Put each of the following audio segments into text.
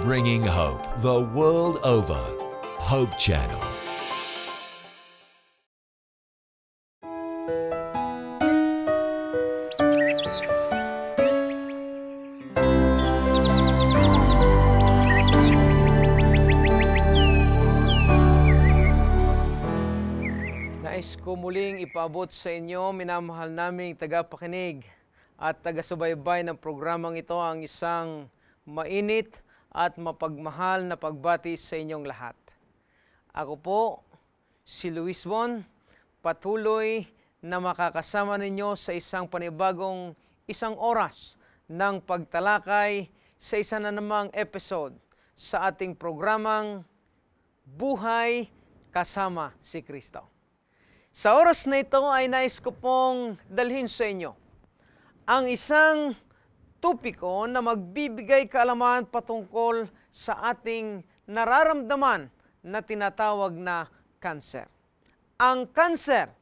bringing hope the world over. Hope Channel. Nais ko muling ipaabot sa inyo, minamahal naming tagapakinig at tagasubaybay ng programang ito ang isang mainit at mapagmahal na pagbati sa inyong lahat. Ako po, si Luis Bon, patuloy na makakasama ninyo sa isang panibagong isang oras ng pagtalakay sa isa na namang episode sa ating programang Buhay Kasama si Kristo. Sa oras na ito ay nais ko pong dalhin sa inyo ang isang topiko na magbibigay kaalaman patungkol sa ating nararamdaman na tinatawag na cancer. Ang cancer,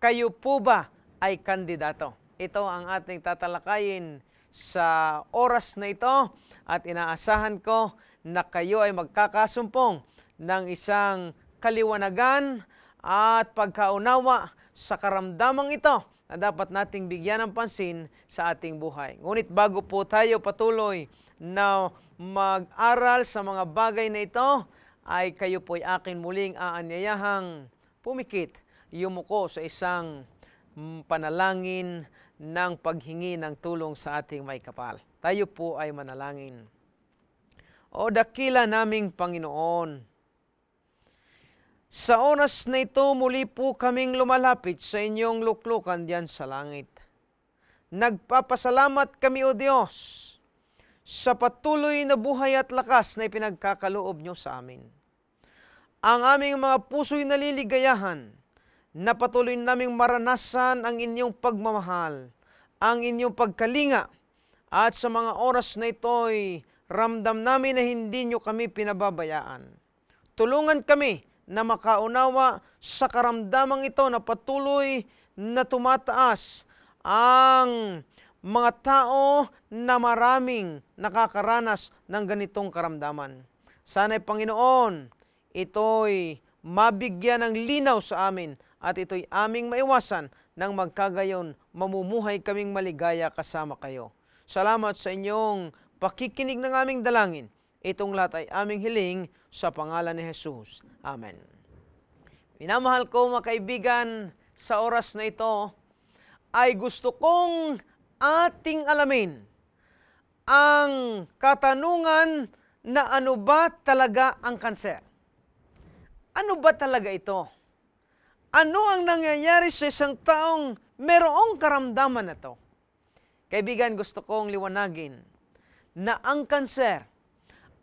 kayo po ba ay kandidato? Ito ang ating tatalakayin sa oras na ito at inaasahan ko na kayo ay magkakasumpong ng isang kaliwanagan at pagkaunawa sa karamdamang ito na dapat nating bigyan ng pansin sa ating buhay. Ngunit bago po tayo patuloy na mag-aral sa mga bagay na ito, ay kayo po'y akin muling aanyayahang pumikit, yumuko sa isang mm, panalangin ng paghingi ng tulong sa ating may kapal. Tayo po ay manalangin. O dakila naming Panginoon, sa oras na ito, muli po kaming lumalapit sa inyong luklukan diyan sa langit. Nagpapasalamat kami, O Diyos, sa patuloy na buhay at lakas na ipinagkakaloob nyo sa amin. Ang aming mga puso'y naliligayahan na patuloy naming maranasan ang inyong pagmamahal, ang inyong pagkalinga, at sa mga oras na ito'y ramdam namin na hindi nyo kami pinababayaan. Tulungan kami na makaunawa sa karamdamang ito na patuloy na tumataas ang mga tao na maraming nakakaranas ng ganitong karamdaman. Sana'y Panginoon, ito'y mabigyan ng linaw sa amin at ito'y aming maiwasan nang magkagayon mamumuhay kaming maligaya kasama kayo. Salamat sa inyong pakikinig ng aming dalangin Itong lahat ay aming hiling sa pangalan ni Jesus. Amen. Minamahal ko mga kaibigan, sa oras na ito ay gusto kong ating alamin ang katanungan na ano ba talaga ang kanser? Ano ba talaga ito? Ano ang nangyayari sa isang taong merong karamdaman na to? Kaibigan, gusto kong liwanagin na ang kanser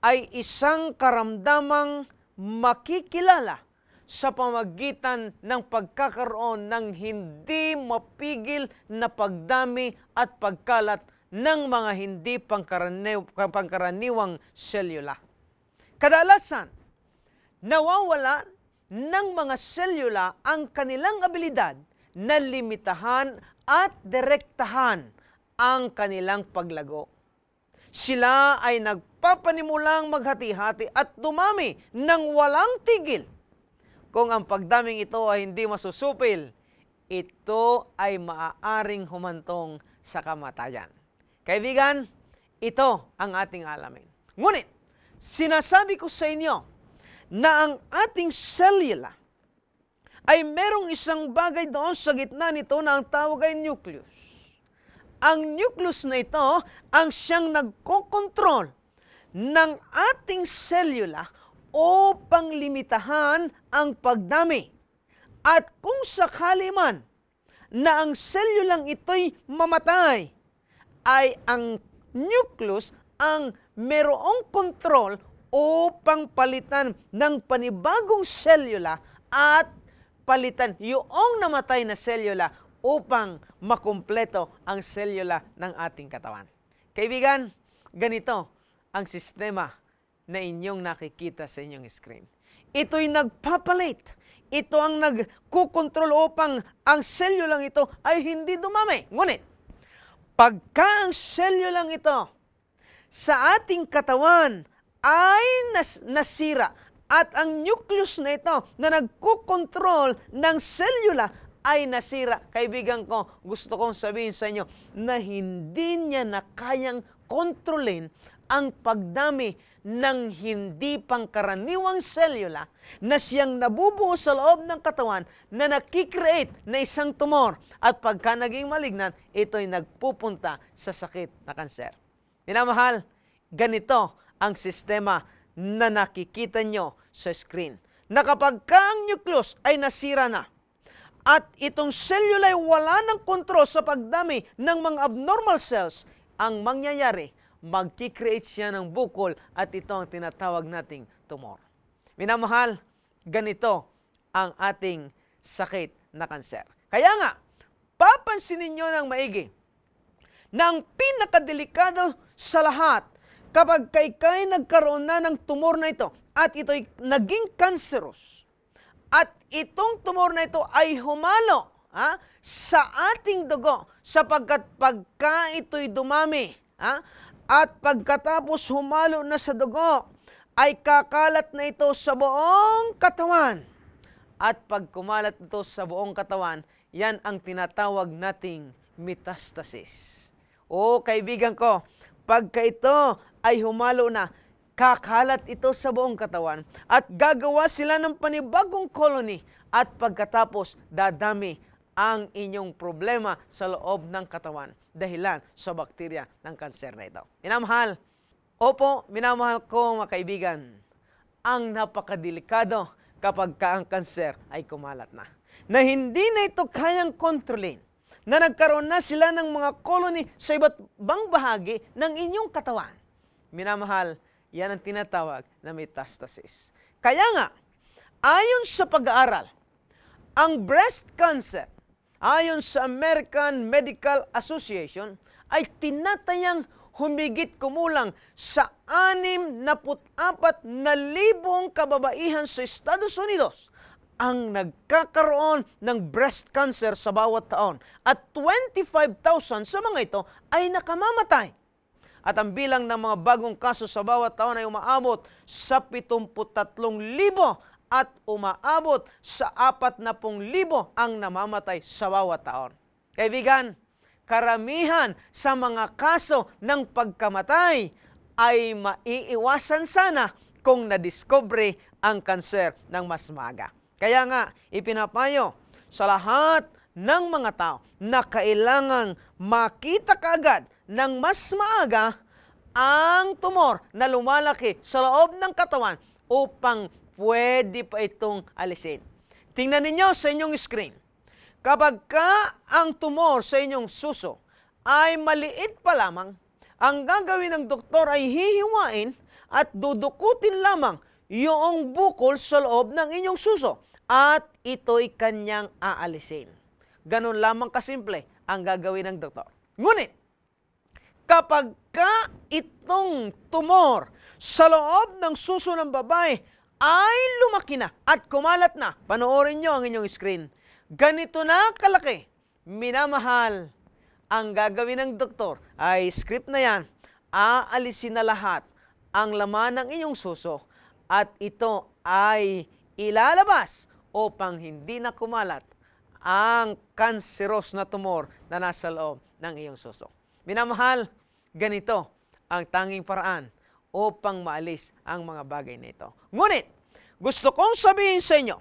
ay isang karamdamang makikilala sa pamagitan ng pagkakaroon ng hindi mapigil na pagdami at pagkalat ng mga hindi pangkaraniwang selula. Kadalasan, nawawala ng mga selula ang kanilang abilidad na limitahan at direktahan ang kanilang paglago. Sila ay nagpapanimulang maghati-hati at dumami ng walang tigil. Kung ang pagdaming ito ay hindi masusupil, ito ay maaaring humantong sa kamatayan. Kaibigan, ito ang ating alamin. Ngunit, sinasabi ko sa inyo na ang ating selula ay merong isang bagay doon sa gitna nito na ang tawag ay nucleus ang nucleus na ito ang siyang nagkokontrol ng ating selula upang limitahan ang pagdami. At kung sakali man na ang selulang ito'y mamatay, ay ang nucleus ang merong kontrol upang palitan ng panibagong selula at palitan yung namatay na selula upang makumpleto ang selula ng ating katawan. Kaibigan, ganito ang sistema na inyong nakikita sa inyong screen. Ito'y nagpapalit. Ito ang nagkukontrol upang ang selulang ito ay hindi dumami. Ngunit, pagka ang selulang ito sa ating katawan ay nas- nasira at ang nucleus na ito na nagkukontrol ng selula ay nasira. Kaibigan ko, gusto kong sabihin sa inyo na hindi niya na kayang kontrolin ang pagdami ng hindi pangkaraniwang selula na siyang nabubuo sa loob ng katawan na nakikreate na isang tumor at pagka naging malignant, ito'y nagpupunta sa sakit na kanser. Minamahal, ganito ang sistema na nakikita nyo sa screen. Na kapag ka ang nucleus ay nasira na, at itong selula ay wala ng kontrol sa pagdami ng mga abnormal cells. Ang mangyayari, magkikreate siya ng bukol at ito ang tinatawag nating tumor. Minamahal, ganito ang ating sakit na kanser. Kaya nga, papansinin ninyo ng maigi na ang pinakadelikado sa lahat kapag kay kay nagkaroon na ng tumor na ito at ito'y naging cancerous, itong tumor na ito ay humalo ha, sa ating dugo sapagkat pagka ito'y dumami ha, at pagkatapos humalo na sa dugo ay kakalat na ito sa buong katawan. At pag kumalat ito sa buong katawan, yan ang tinatawag nating metastasis. O oh, kaibigan ko, pagka ito ay humalo na kakalat ito sa buong katawan at gagawa sila ng panibagong colony at pagkatapos dadami ang inyong problema sa loob ng katawan dahilan sa bakterya ng kanser na ito. Minamahal, opo, minamahal ko mga kaibigan, ang napakadelikado kapag ka ang kanser ay kumalat na. Na hindi na ito kayang kontrolin, na nagkaroon na sila ng mga colony sa iba't bang bahagi ng inyong katawan. Minamahal, yan ang tinatawag na metastasis. Kaya nga, ayon sa pag-aaral, ang breast cancer, ayon sa American Medical Association, ay tinatayang humigit kumulang sa 64,000 kababaihan sa Estados Unidos ang nagkakaroon ng breast cancer sa bawat taon at 25,000 sa mga ito ay nakamamatay at ang bilang ng mga bagong kaso sa bawat taon ay umaabot sa 73,000 at umaabot sa 40,000 ang namamatay sa bawat taon. Kaibigan, karamihan sa mga kaso ng pagkamatay ay maiiwasan sana kung nadiskobre ang kanser ng mas maaga. Kaya nga, ipinapayo sa lahat ng mga tao na kailangang makita kaagad ng mas maaga ang tumor na lumalaki sa loob ng katawan upang pwede pa itong alisin. Tingnan ninyo sa inyong screen. Kapag ka ang tumor sa inyong suso ay maliit pa lamang, ang gagawin ng doktor ay hihiwain at dudukutin lamang yung bukol sa loob ng inyong suso at ito'y kanyang aalisin. Ganun lamang kasimple ang gagawin ng doktor. Ngunit, kapag ka itong tumor sa loob ng suso ng babae ay lumaki na at kumalat na, panoorin nyo ang inyong screen. Ganito na kalaki, minamahal, ang gagawin ng doktor ay script na yan, aalisin na lahat ang laman ng inyong suso at ito ay ilalabas upang hindi na kumalat ang cancerous na tumor na nasa loob ng iyong suso. Minamahal, Ganito ang tanging paraan upang maalis ang mga bagay na ito. Ngunit, gusto kong sabihin sa inyo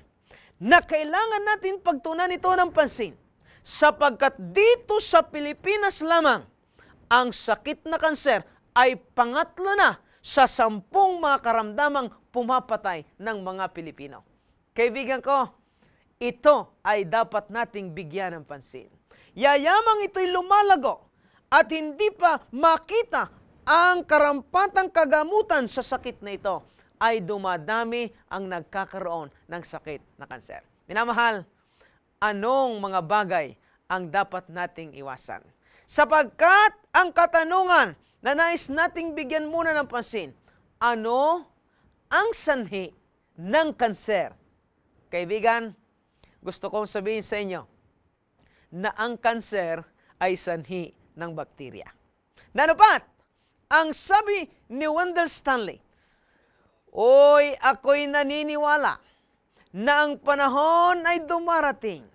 na kailangan natin pagtunan ito ng pansin sapagkat dito sa Pilipinas lamang ang sakit na kanser ay pangatlo na sa sampung mga karamdamang pumapatay ng mga Pilipino. Kaibigan ko, ito ay dapat nating bigyan ng pansin. Yayamang ito'y lumalago at hindi pa makita ang karampatang kagamutan sa sakit na ito, ay dumadami ang nagkakaroon ng sakit na kanser. Minamahal, anong mga bagay ang dapat nating iwasan? Sapagkat ang katanungan na nais nating bigyan muna ng pansin, ano ang sanhi ng kanser? Kaibigan, gusto kong sabihin sa inyo na ang kanser ay sanhi ng bakterya. Danupat, ang sabi ni Wendell Stanley, Oy, ako'y naniniwala na ang panahon ay dumarating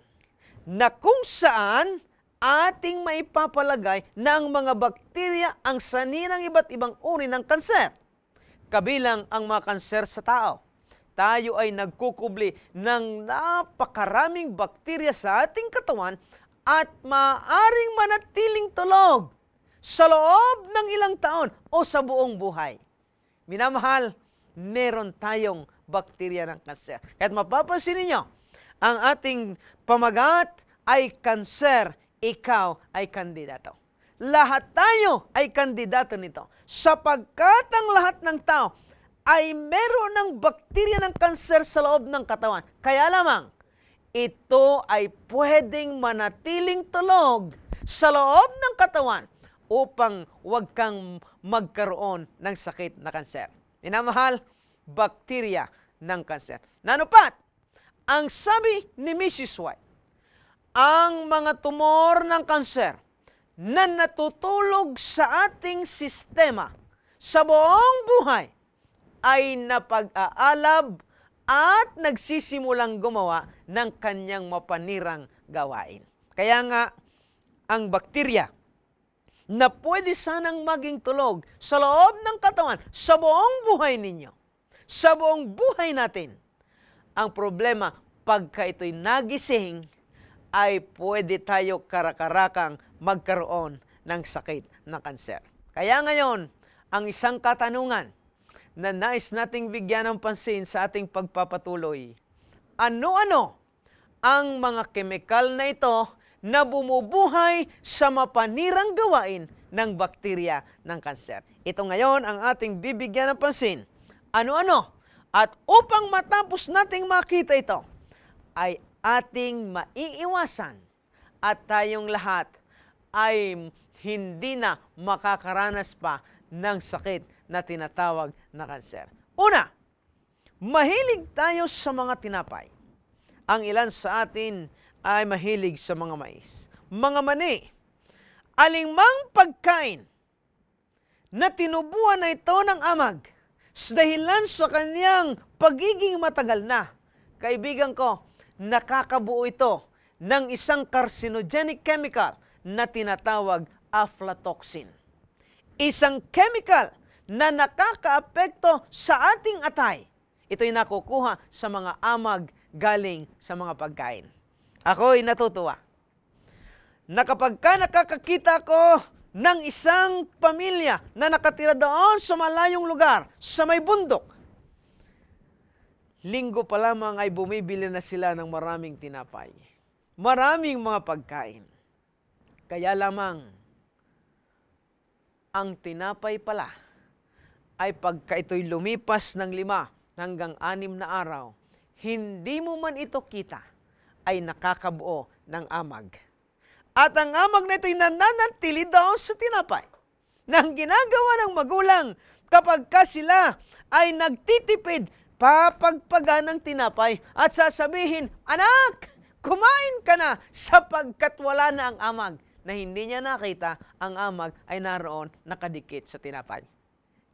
na kung saan ating maipapalagay na ang mga bakterya ang sani ng iba't ibang uri ng kanser, kabilang ang mga kanser sa tao. Tayo ay nagkukubli ng napakaraming bakterya sa ating katawan at maaring manatiling tulog sa loob ng ilang taon o sa buong buhay. Minamahal, meron tayong bakterya ng kanser. Kahit mapapansin ninyo, ang ating pamagat ay kanser, ikaw ay kandidato. Lahat tayo ay kandidato nito. Sapagkat ang lahat ng tao ay meron ng bakterya ng kanser sa loob ng katawan. Kaya lamang, ito ay pwedeng manatiling tulog sa loob ng katawan upang huwag kang magkaroon ng sakit na kanser. Minamahal, bakterya ng kanser. Nanupat, ang sabi ni Mrs. White, ang mga tumor ng kanser na natutulog sa ating sistema sa buong buhay ay napag-aalab at nagsisimulang gumawa ng kanyang mapanirang gawain. Kaya nga, ang bakterya na pwede sanang maging tulog sa loob ng katawan, sa buong buhay ninyo, sa buong buhay natin, ang problema, pagka ito'y nagising, ay pwede tayo karakarakang magkaroon ng sakit na kanser. Kaya ngayon, ang isang katanungan, na nais nating bigyan ng pansin sa ating pagpapatuloy. Ano-ano ang mga kemikal na ito na bumubuhay sa mapanirang gawain ng bakterya ng kanser? Ito ngayon ang ating bibigyan ng pansin. Ano-ano? At upang matapos nating makita ito, ay ating maiiwasan at tayong lahat ay hindi na makakaranas pa ng sakit na tinatawag na kanser. Una, mahilig tayo sa mga tinapay. Ang ilan sa atin ay mahilig sa mga mais. Mga mani, alingmang pagkain na tinubuan na ito ng amag dahilan sa kanyang pagiging matagal na. Kaibigan ko, nakakabuo ito ng isang carcinogenic chemical na tinatawag aflatoxin. Isang chemical na nakakaapekto sa ating atay. Ito'y nakukuha sa mga amag galing sa mga pagkain. Ako'y natutuwa. Na kapag ka nakakakita ko ng isang pamilya na nakatira doon sa malayong lugar, sa may bundok, linggo pa lamang ay bumibili na sila ng maraming tinapay. Maraming mga pagkain. Kaya lamang, ang tinapay pala ay pagka ito'y lumipas ng lima hanggang anim na araw, hindi mo man ito kita, ay nakakabuo ng amag. At ang amag na ito'y nananatili daw sa tinapay Nang ginagawa ng magulang kapag ka sila ay nagtitipid papagpaga ng tinapay at sasabihin, Anak, kumain ka na sapagkat wala na ang amag na hindi niya nakita ang amag ay naroon nakadikit sa tinapay.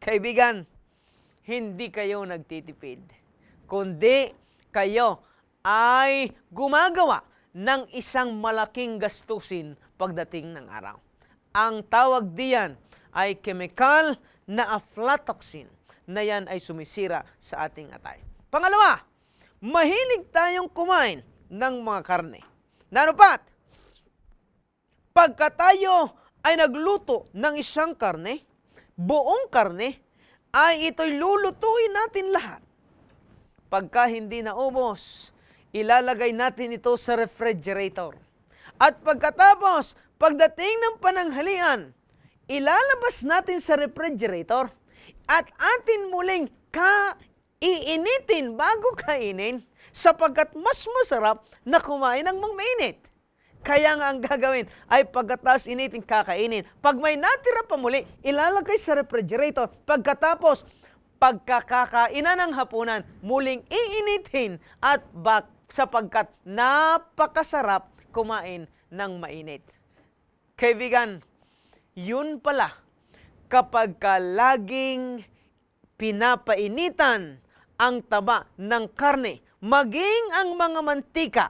Kaibigan, hindi kayo nagtitipid, kundi kayo ay gumagawa ng isang malaking gastusin pagdating ng araw. Ang tawag diyan ay chemical na aflatoxin na yan ay sumisira sa ating atay. Pangalawa, mahilig tayong kumain ng mga karne. Nanupat, pagka tayo ay nagluto ng isang karne, buong karne, ay ito'y lulutuin natin lahat. Pagka hindi naubos, ilalagay natin ito sa refrigerator. At pagkatapos, pagdating ng pananghalian, ilalabas natin sa refrigerator at atin muling kaiinitin bago kainin sapagkat mas masarap na kumain ng mga mainit. Kaya nga ang gagawin ay pagkatapos initin, kakainin. Pag may natira pa muli, ilalagay sa refrigerator. Pagkatapos, pagkakakainan ng hapunan, muling iinitin at bak sapagkat napakasarap kumain ng mainit. Kaibigan, yun pala kapag ka laging pinapainitan ang taba ng karne, maging ang mga mantika,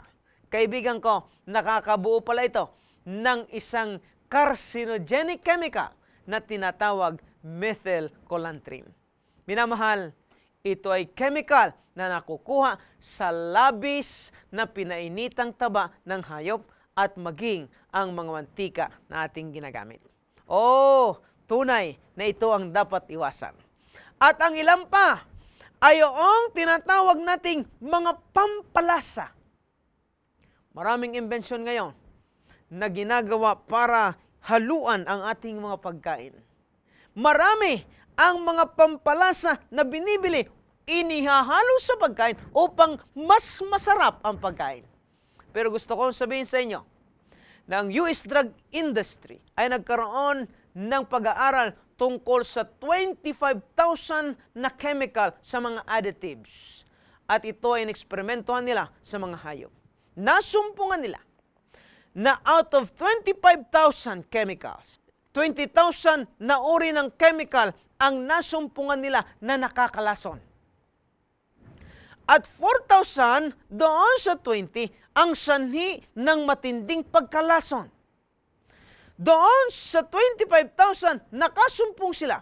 kaibigan ko, nakakabuo pala ito ng isang carcinogenic chemical na tinatawag methyl colantrim. Minamahal, ito ay chemical na nakukuha sa labis na pinainitang taba ng hayop at maging ang mga mantika na ating ginagamit. Oh, tunay na ito ang dapat iwasan. At ang ilan pa ayoong tinatawag nating mga pampalasa Maraming invention ngayon na ginagawa para haluan ang ating mga pagkain. Marami ang mga pampalasa na binibili inihahalo sa pagkain upang mas masarap ang pagkain. Pero gusto kong sabihin sa inyo na ang US drug industry ay nagkaroon ng pag-aaral tungkol sa 25,000 na chemical sa mga additives. At ito ay ineksperimentohan nila sa mga hayop nasumpungan nila na out of 25,000 chemicals, 20,000 na uri ng chemical ang nasumpungan nila na nakakalason. At 4,000 doon sa 20 ang sanhi ng matinding pagkalason. Doon sa 25,000 nakasumpong sila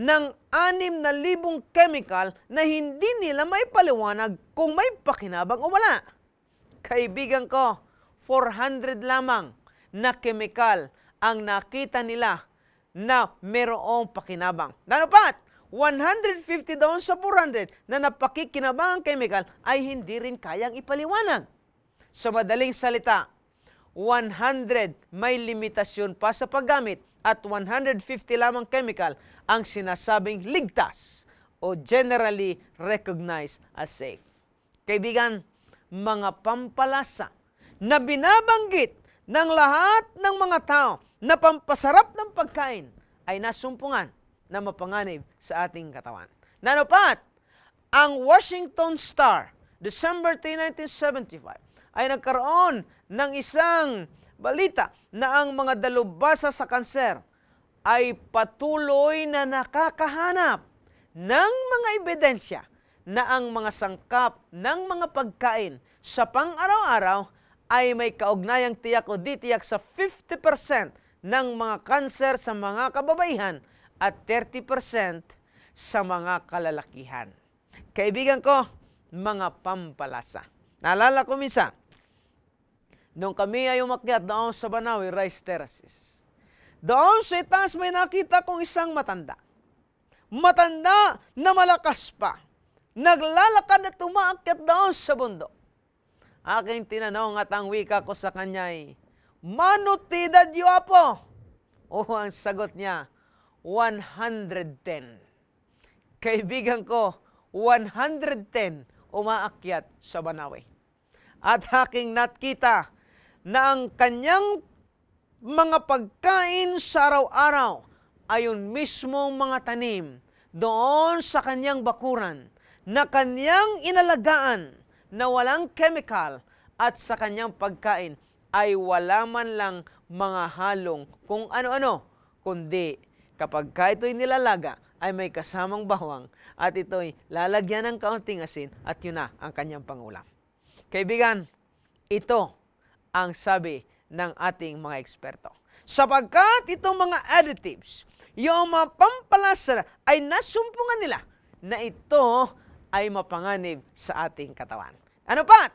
ng 6,000 chemical na hindi nila may paliwanag kung may pakinabang o wala kaibigan ko, 400 lamang na kemikal ang nakita nila na merong pakinabang. Dapat, ano 150 doon sa 400 na napakikinabangang kemikal ay hindi rin kayang ipaliwanag. Sa madaling salita, 100 may limitasyon pa sa paggamit at 150 lamang chemical ang sinasabing ligtas o generally recognized as safe. Kaibigan, mga pampalasa na binabanggit ng lahat ng mga tao na pampasarap ng pagkain ay nasumpungan na mapanganib sa ating katawan. Nanupat, ang Washington Star, December 3, 1975, ay nagkaroon ng isang balita na ang mga dalubhasa sa kanser ay patuloy na nakakahanap ng mga ebidensya na ang mga sangkap ng mga pagkain sa pang-araw-araw ay may kaugnayang tiyak o di sa 50% ng mga kanser sa mga kababaihan at 30% sa mga kalalakihan. Kaibigan ko, mga pampalasa. Naalala ko minsan, nung kami ay umakyat doon sa Banawi Rice Terraces, doon sa itaas may nakita kong isang matanda. Matanda na malakas pa Naglalakad at tumaakyat daw sa bundok. Aking tinanong at ang wika ko sa kanya ay, Manutidad yuapo! O ang sagot niya, 110. Kaibigan ko, 110 umaakyat sa Banawe. At aking nakita na ang kanyang mga pagkain sa araw-araw ayon mismo mga tanim doon sa kanyang bakuran na kanyang inalagaan na walang chemical at sa kanyang pagkain ay wala man lang mga halong kung ano-ano, kundi kapag ka ito'y nilalaga, ay may kasamang bawang at ito'y lalagyan ng kaunting asin at yun na ang kanyang pangulam. Kaibigan, ito ang sabi ng ating mga eksperto. Sapagkat itong mga additives, yung mga pampalasa ay nasumpungan nila na ito ay mapanganib sa ating katawan. Ano pa?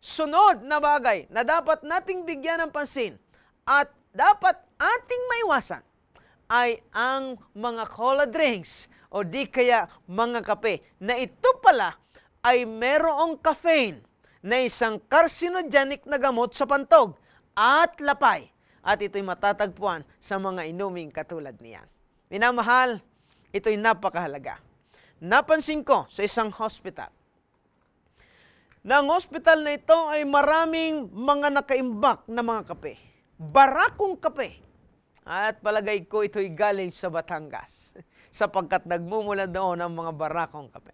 Sunod na bagay na dapat nating bigyan ng pansin at dapat ating maiwasan ay ang mga cola drinks o di kaya mga kape na ito pala ay merong caffeine na isang carcinogenic na gamot sa pantog at lapay at ito'y matatagpuan sa mga inuming katulad niyan. Minamahal, ito'y napakahalaga napansin ko sa isang hospital na ang hospital na ito ay maraming mga nakaimbak na mga kape. Barakong kape. At palagay ko ito'y galing sa Batangas sapagkat nagmumula doon ang mga barakong kape.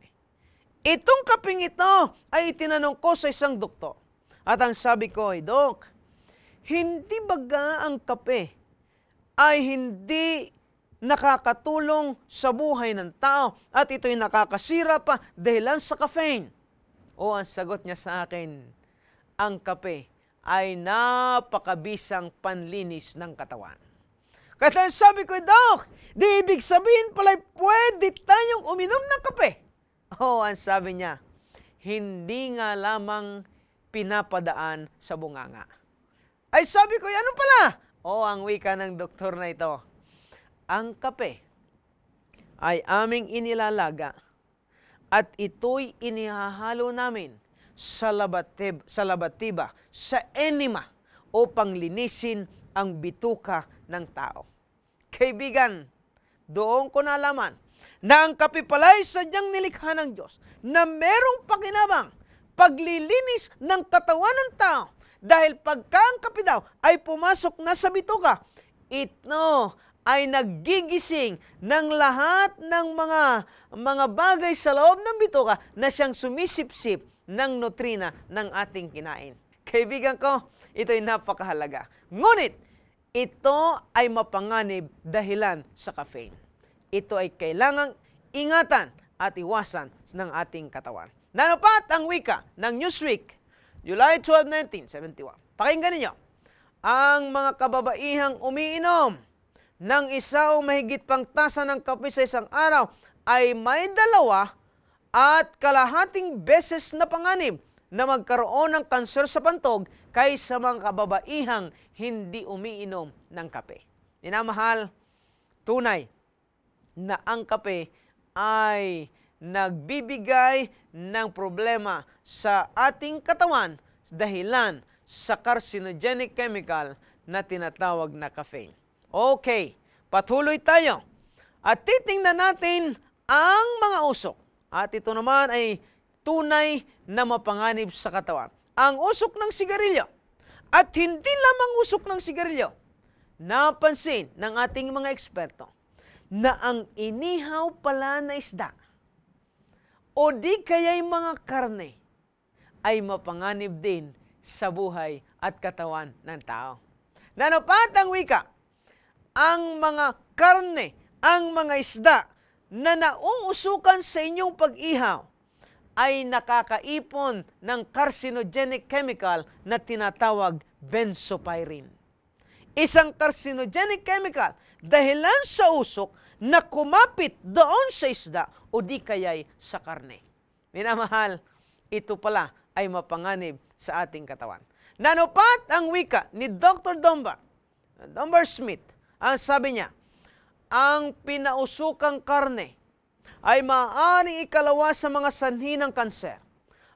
Itong kaping ito ay tinanong ko sa isang doktor. At ang sabi ko ay, Dok, hindi baga ang kape ay hindi nakakatulong sa buhay ng tao at ito'y nakakasira pa dahil lang sa caffeine. O ang sagot niya sa akin, ang kape ay napakabisang panlinis ng katawan. Kaya sabi ko, Doc, di ibig sabihin pala pwede tayong uminom ng kape. O ang sabi niya, hindi nga lamang pinapadaan sa bunganga. Ay sabi ko, ano pala? O ang wika ng doktor na ito ang kape ay aming inilalaga at ito'y inihahalo namin sa labatib, sa labatiba, sa enema upang linisin ang bituka ng tao. Kaibigan, doon ko nalaman na ang kape pala'y sadyang nilikha ng Diyos na merong pakinabang paglilinis ng katawan ng tao dahil pagka ang kape daw ay pumasok na sa bituka, ito ay nagigising ng lahat ng mga mga bagay sa loob ng bituka na siyang sumisipsip ng nutrina ng ating kinain. Kaibigan ko, ito ay napakahalaga. Ngunit, ito ay mapanganib dahilan sa caffeine. Ito ay kailangang ingatan at iwasan ng ating katawan. Nanupat ang wika ng Newsweek, July 12, 1971. Pakinggan ninyo, ang mga kababaihang umiinom ng isa o mahigit pang tasa ng kape sa isang araw ay may dalawa at kalahating beses na panganib na magkaroon ng kanser sa pantog kaysa mga kababaihang hindi umiinom ng kape. Minamahal, tunay na ang kape ay nagbibigay ng problema sa ating katawan dahilan sa carcinogenic chemical na tinatawag na caffeine. Okay, patuloy tayo. At titingnan natin ang mga usok. At ito naman ay tunay na mapanganib sa katawan. Ang usok ng sigarilyo. At hindi lamang usok ng sigarilyo. Napansin ng ating mga eksperto na ang inihaw pala na isda o di kaya'y mga karne ay mapanganib din sa buhay at katawan ng tao. Nanapat ang wika ang mga karne, ang mga isda na nauusukan sa inyong pag-ihaw ay nakakaipon ng carcinogenic chemical na tinatawag benzopyrene. Isang carcinogenic chemical dahilan sa usok na kumapit doon sa isda o di kaya'y sa karne. Minamahal, ito pala ay mapanganib sa ating katawan. Nanupat ang wika ni Dr. Dombar, Dombar Smith, ang ah, sabi niya, ang pinausukang karne ay maaaring ikalawa sa mga sanhi ng kanser.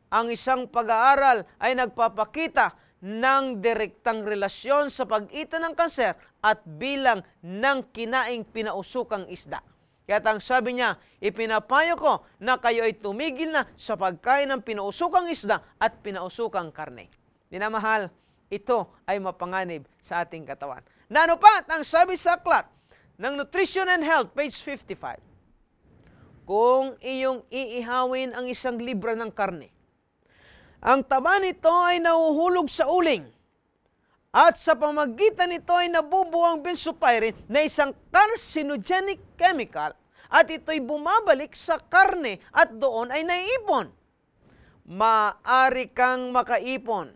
Ang isang pag-aaral ay nagpapakita ng direktang relasyon sa pagitan ng kanser at bilang ng kinaing pinausukang isda. Kaya ang sabi niya, ipinapayo ko na kayo ay tumigil na sa pagkain ng pinausukang isda at pinausukang karne. Dinamahal, ito ay mapanganib sa ating katawan. Na ano pa? Ang sabi sa aklat ng Nutrition and Health, page 55. Kung iyong iihawin ang isang libra ng karne, ang taba nito ay nahuhulog sa uling at sa pamagitan nito ay nabubuo ang benzopirin na isang carcinogenic chemical at ito'y bumabalik sa karne at doon ay naiipon. Maari kang makaipon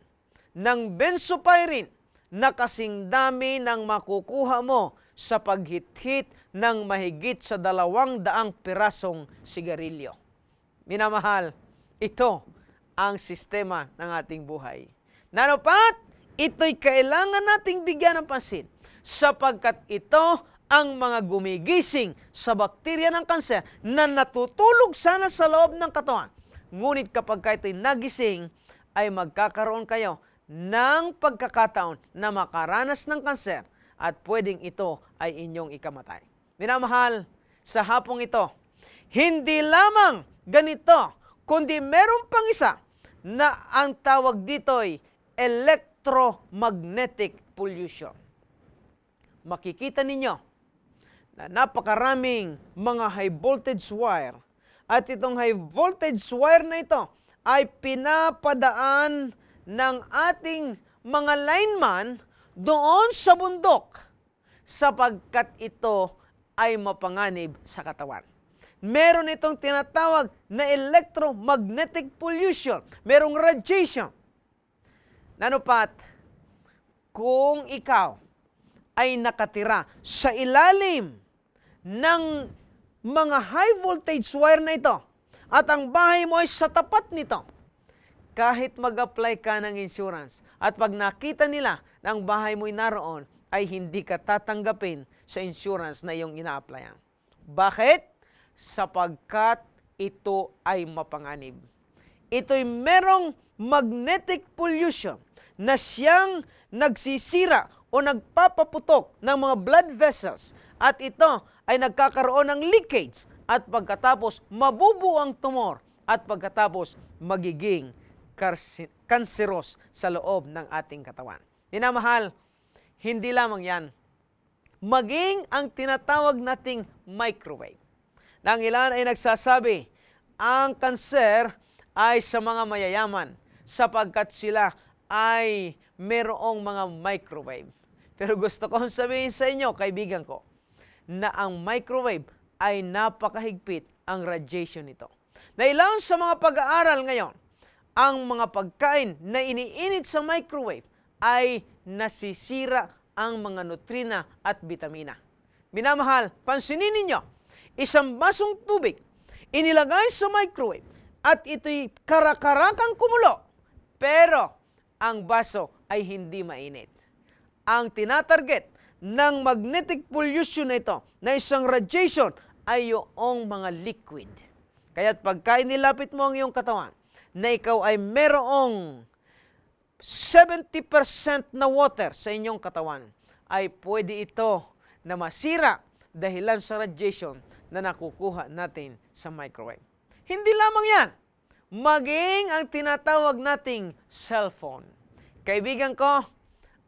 ng benzopirin na kasing dami ng makukuha mo sa paghithit ng mahigit sa dalawang daang pirasong sigarilyo. Minamahal, ito ang sistema ng ating buhay. Nanopat, ito'y kailangan nating bigyan ng pansin sapagkat ito ang mga gumigising sa bakterya ng kanser na natutulog sana sa loob ng katawan. Ngunit kapag kayo ito'y nagising, ay magkakaroon kayo ng pagkakataon na makaranas ng kanser at pwedeng ito ay inyong ikamatay. Minamahal, sa hapong ito, hindi lamang ganito, kundi meron pang isa na ang tawag dito ay electromagnetic pollution. Makikita ninyo na napakaraming mga high voltage wire at itong high voltage wire na ito ay pinapadaan ng ating mga lineman doon sa bundok sapagkat ito ay mapanganib sa katawan. Meron itong tinatawag na electromagnetic pollution. Merong radiation. Nanopat, kung ikaw ay nakatira sa ilalim ng mga high voltage wire na ito at ang bahay mo ay sa tapat nito, kahit mag-apply ka ng insurance. At pag nakita nila na ang bahay mo'y naroon, ay hindi ka tatanggapin sa insurance na iyong ina-applyan. Bakit? Sapagkat ito ay mapanganib. Ito'y merong magnetic pollution na siyang nagsisira o nagpapaputok ng mga blood vessels at ito ay nagkakaroon ng leakage at pagkatapos mabubuo ang tumor at pagkatapos magiging kanseros sa loob ng ating katawan. Minamahal, hindi lamang yan. Maging ang tinatawag nating microwave. Nang ilan ay nagsasabi, ang kanser ay sa mga mayayaman sapagkat sila ay merong mga microwave. Pero gusto kong sabihin sa inyo, kaibigan ko, na ang microwave ay napakahigpit ang radiation nito. Na ilan sa mga pag-aaral ngayon, ang mga pagkain na iniinit sa microwave ay nasisira ang mga nutrina at vitamina. Minamahal, pansinin ninyo, isang basong tubig inilagay sa microwave at ito'y karakarakang kumulo pero ang baso ay hindi mainit. Ang tinatarget ng magnetic pollution na ito na isang radiation ay yung mga liquid. Kaya't pagka inilapit mo ang iyong katawan, na ikaw ay merong 70% na water sa inyong katawan, ay pwede ito na masira dahilan sa radiation na nakukuha natin sa microwave. Hindi lamang yan, maging ang tinatawag nating cellphone. Kaibigan ko,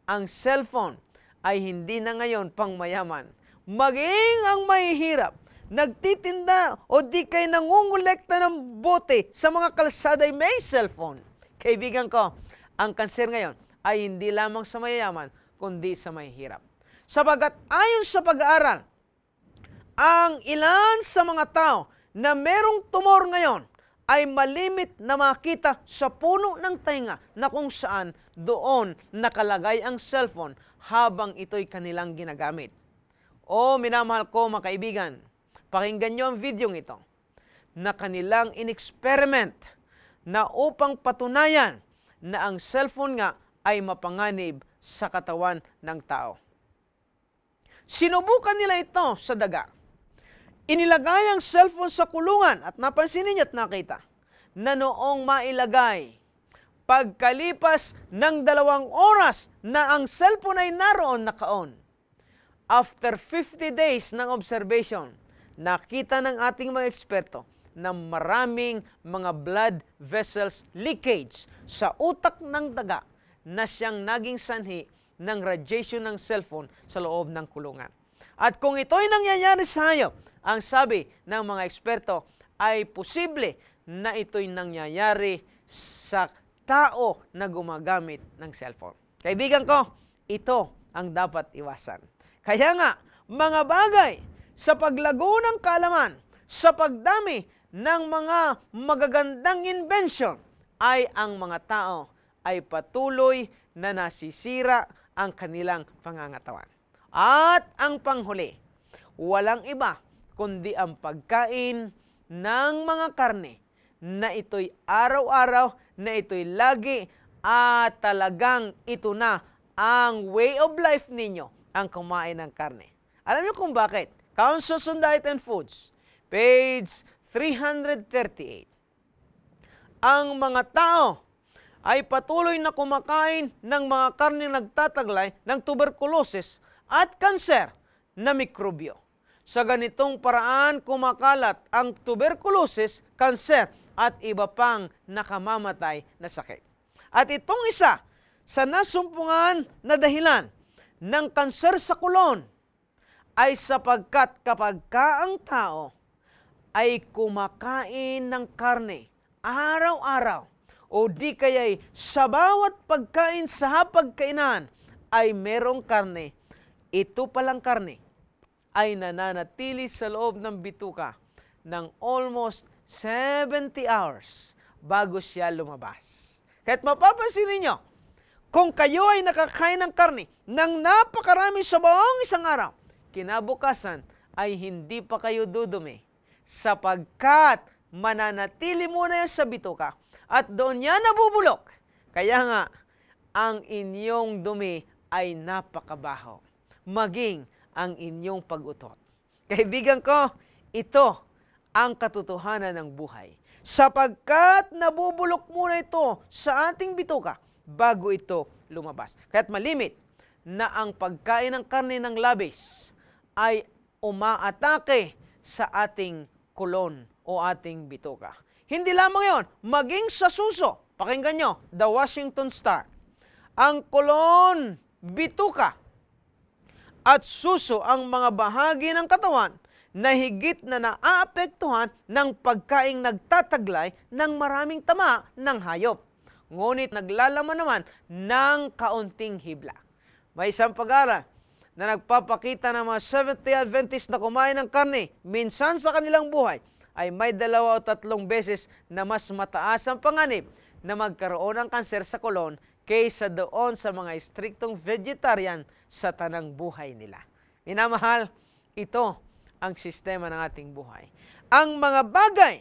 ang cellphone ay hindi na ngayon pang mayaman. Maging ang mahihirap nagtitinda o di kayo nangungulekta ng bote sa mga kalsada ay may cellphone. Kaibigan ko, ang kanser ngayon ay hindi lamang sa mayayaman, kundi sa mahihirap. Sabagat ayon sa pag-aaral, ang ilan sa mga tao na merong tumor ngayon ay malimit na makita sa puno ng tainga na kung saan doon nakalagay ang cellphone habang ito'y kanilang ginagamit. O minamahal ko mga kaibigan, Pakinggan nyo ang video ito na kanilang inexperiment na upang patunayan na ang cellphone nga ay mapanganib sa katawan ng tao. Sinubukan nila ito sa daga. Inilagay ang cellphone sa kulungan at napansin niya at nakita na noong mailagay pagkalipas ng dalawang oras na ang cellphone ay naroon nakaon. After 50 days ng observation, nakita ng ating mga eksperto na maraming mga blood vessels leakage sa utak ng daga na siyang naging sanhi ng radiation ng cellphone sa loob ng kulungan. At kung ito'y nangyayari sa hayop, ang sabi ng mga eksperto ay posible na ito'y nangyayari sa tao na gumagamit ng cellphone. Kaibigan ko, ito ang dapat iwasan. Kaya nga, mga bagay sa paglago ng kalaman, sa pagdami ng mga magagandang invention, ay ang mga tao ay patuloy na nasisira ang kanilang pangangatawan. At ang panghuli, walang iba kundi ang pagkain ng mga karne na ito'y araw-araw, na ito'y lagi at talagang ito na ang way of life ninyo, ang kumain ng karne. Alam niyo kung bakit? Councils on Diet and Foods, page 338. Ang mga tao ay patuloy na kumakain ng mga karne nagtataglay ng tuberculosis at kanser na mikrobyo. Sa ganitong paraan, kumakalat ang tuberculosis, kanser at iba pang nakamamatay na sakit. At itong isa sa nasumpungan na dahilan ng kanser sa kulon ay sapagkat kapag ka ang tao ay kumakain ng karne araw-araw o di kaya'y sa bawat pagkain sa hapagkainan ay merong karne, ito palang karne ay nananatili sa loob ng bituka ng almost 70 hours bago siya lumabas. Kahit mapapansin ninyo, kung kayo ay nakakain ng karne ng napakarami sa buong isang araw, kinabukasan ay hindi pa kayo dudumi sapagkat mananatili muna yan sa bituka at doon niya nabubulok. Kaya nga, ang inyong dumi ay napakabaho. Maging ang inyong pag-utot. Kaibigan ko, ito ang katotohanan ng buhay. Sapagkat nabubulok muna ito sa ating bituka bago ito lumabas. Kaya't malimit na ang pagkain ng karne ng labis ay umaatake sa ating kulon o ating bituka. Hindi lamang yon, maging sa suso. Pakinggan nyo, The Washington Star. Ang kulon, bituka, at suso ang mga bahagi ng katawan na higit na naaapektuhan ng pagkaing nagtataglay ng maraming tama ng hayop. Ngunit naglalaman naman ng kaunting hibla. May isang pag-aral na nagpapakita ng mga Seventh Day Adventist na kumain ng karne minsan sa kanilang buhay ay may dalawa o tatlong beses na mas mataas ang panganib na magkaroon ng kanser sa kolon kaysa doon sa mga striktong vegetarian sa tanang buhay nila. Minamahal, ito ang sistema ng ating buhay. Ang mga bagay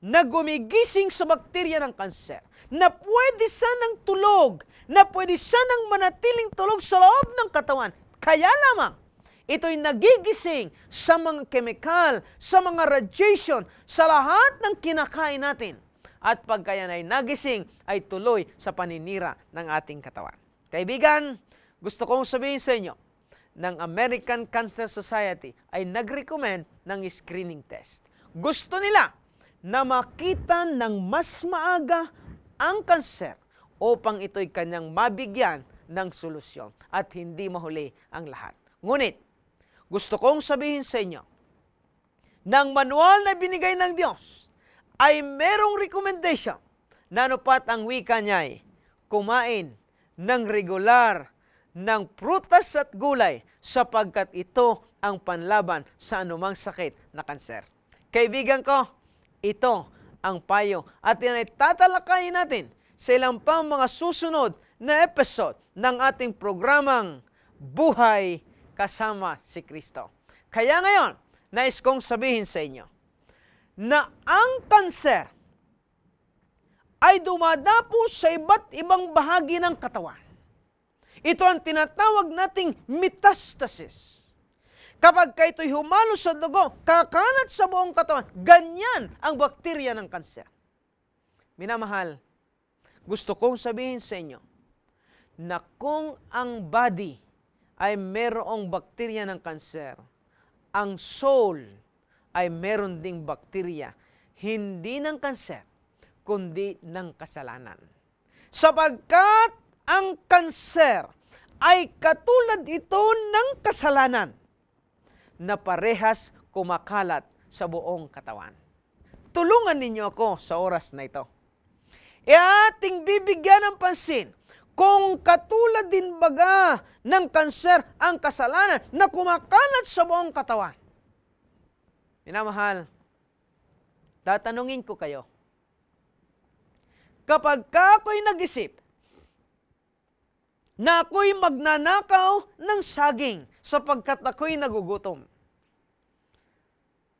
na gumigising sa bakterya ng kanser, na pwede sanang tulog, na pwede sanang manatiling tulog sa loob ng katawan, kaya lamang, ito'y nagigising sa mga kemikal, sa mga radiation, sa lahat ng kinakain natin. At pag ay nagising, ay tuloy sa paninira ng ating katawan. Kaibigan, gusto kong sabihin sa inyo, ng American Cancer Society ay nag-recommend ng screening test. Gusto nila na makita ng mas maaga ang kanser upang ito'y kanyang mabigyan ng solusyon at hindi mahuli ang lahat. Ngunit, gusto kong sabihin sa inyo, ng manual na binigay ng Diyos ay merong recommendation na anupat ang wika niya ay kumain ng regular ng prutas at gulay sapagkat ito ang panlaban sa anumang sakit na kanser. Kaibigan ko, ito ang payo at yan ay tatalakayin natin sa ilang pang mga susunod na episode ng ating programang Buhay Kasama si Kristo. Kaya ngayon, nais kong sabihin sa inyo na ang kanser ay dumadapo sa iba't ibang bahagi ng katawan. Ito ang tinatawag nating metastasis. Kapag ka ito'y humalo sa dugo, kakalat sa buong katawan, ganyan ang bakterya ng kanser. Minamahal, gusto kong sabihin sa inyo, na kung ang body ay merong bakterya ng kanser, ang soul ay meron ding bakterya, hindi ng kanser, kundi ng kasalanan. Sapagkat ang kanser ay katulad ito ng kasalanan na parehas kumakalat sa buong katawan. Tulungan ninyo ako sa oras na ito. E ating bibigyan ng pansin kung katulad din baga ng kanser ang kasalanan na kumakalat sa buong katawan. Minamahal, tatanungin ko kayo, kapag ka ako'y nag-isip na ako'y magnanakaw ng saging sapagkat ako'y nagugutom.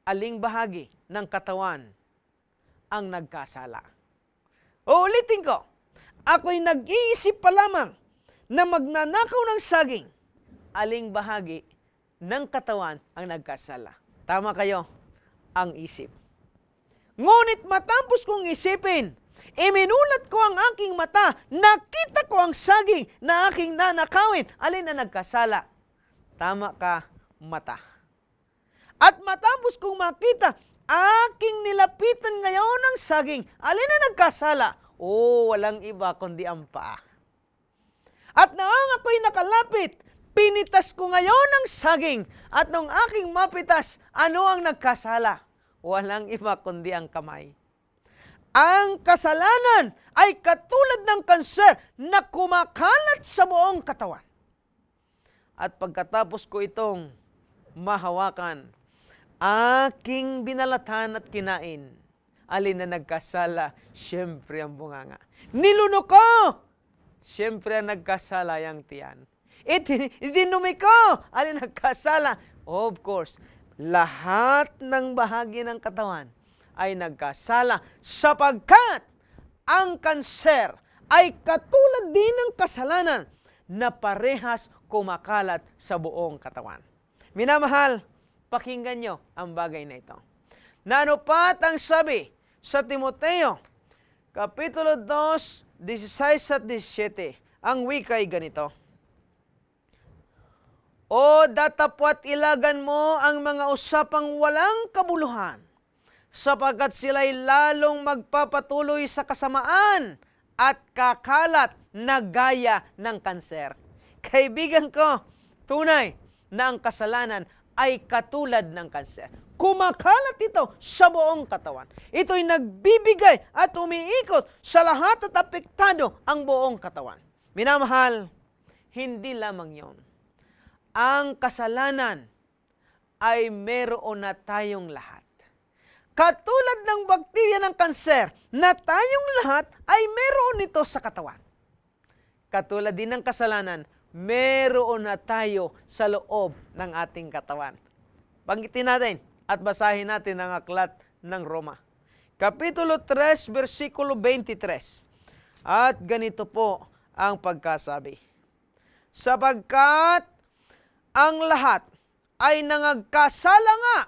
Aling bahagi ng katawan ang nagkasala? O Uulitin ko, Ako'y nag-iisip pa lamang na magnanakaw ng saging. Aling bahagi ng katawan ang nagkasala. Tama kayo, ang isip. Ngunit matapos kong isipin, Iminulat ko ang aking mata, nakita ko ang saging na aking nanakawin. Alin na nagkasala? Tama ka, mata. At matapos kong makita, aking nilapitan ngayon ang saging. Alin na nagkasala? Oh, walang iba kundi ang paa. At noong ako'y nakalapit, pinitas ko ngayon ang saging at nung aking mapitas, ano ang nagkasala? Walang iba kundi ang kamay. Ang kasalanan ay katulad ng kanser na kumakalat sa buong katawan. At pagkatapos ko itong mahawakan, aking binalatan at kinain Alin na nagkasala, siyempre ang bunganga. Nilunok ko! Siyempre ang nagkasala yung tiyan. It, itinumi ko! Alin nagkasala? Of course, lahat ng bahagi ng katawan ay nagkasala sapagkat ang kanser ay katulad din ng kasalanan na parehas kumakalat sa buong katawan. Minamahal, pakinggan nyo ang bagay na ito. Nanupat ang sabi sa Timoteo, Kapitulo 2, 16 at 17. Ang wika'y ganito. O datapwat ilagan mo ang mga usapang walang kabuluhan, sapagkat sila'y lalong magpapatuloy sa kasamaan at kakalat na gaya ng kanser. Kaibigan ko, tunay na ang kasalanan ay katulad ng kanser. Kumakalat ito sa buong katawan. Ito'y nagbibigay at umiikot sa lahat at apektado ang buong katawan. Minamahal, hindi lamang yon. Ang kasalanan ay meron na tayong lahat. Katulad ng bakterya ng kanser, na tayong lahat ay meron nito sa katawan. Katulad din ng kasalanan, meron na tayo sa loob ng ating katawan. Banggitin natin at basahin natin ang aklat ng Roma. Kapitulo 3, versikulo 23. At ganito po ang pagkasabi. Sapagkat ang lahat ay nangagkasala nga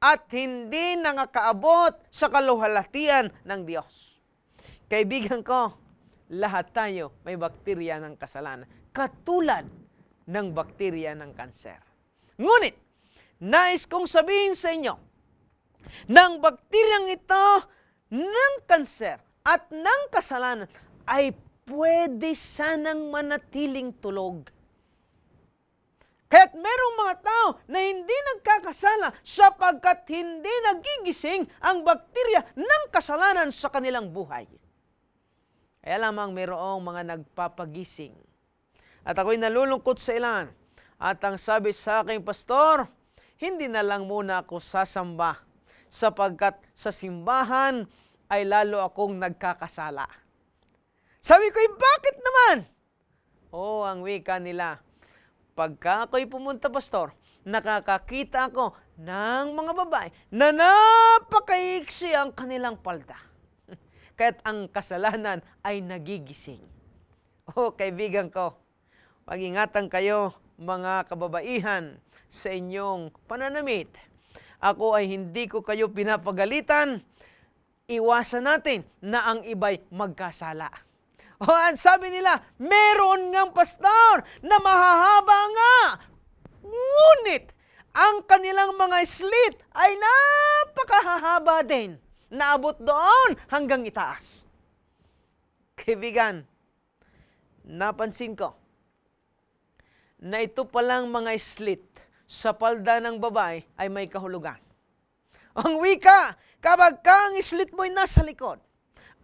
at hindi nangakaabot sa kaluhalatian ng Diyos. Kaibigan ko, lahat tayo may bakterya ng kasalanan katulad ng bakterya ng kanser. Ngunit, nais kong sabihin sa inyo na bakteryang ito ng kanser at ng kasalanan ay pwede sanang manatiling tulog. Kaya't merong mga tao na hindi nagkakasala sapagkat hindi nagigising ang bakterya ng kasalanan sa kanilang buhay. Kaya lamang mayroong mga nagpapagising at ako'y nalulungkot sa ilan. At ang sabi sa aking pastor, hindi na lang muna ako sasamba sapagkat sa simbahan ay lalo akong nagkakasala. Sabi ko, bakit naman? Oh, ang wika nila. Pagka ako'y pumunta, pastor, nakakakita ako ng mga babae na napakaiksi ang kanilang palda. Kaya't ang kasalanan ay nagigising. Oh, kaibigan ko, pag-ingatan kayo mga kababaihan sa inyong pananamit. Ako ay hindi ko kayo pinapagalitan. Iwasan natin na ang iba'y magkasala. O at sabi nila, meron ngang pastor na mahahaba nga. Ngunit ang kanilang mga slit ay napakahahaba din. Naabot doon hanggang itaas. Kaibigan, napansin ko, na ito palang mga slit sa palda ng babae ay may kahulugan. Ang wika, kapag ka ang slit mo'y nasa likod,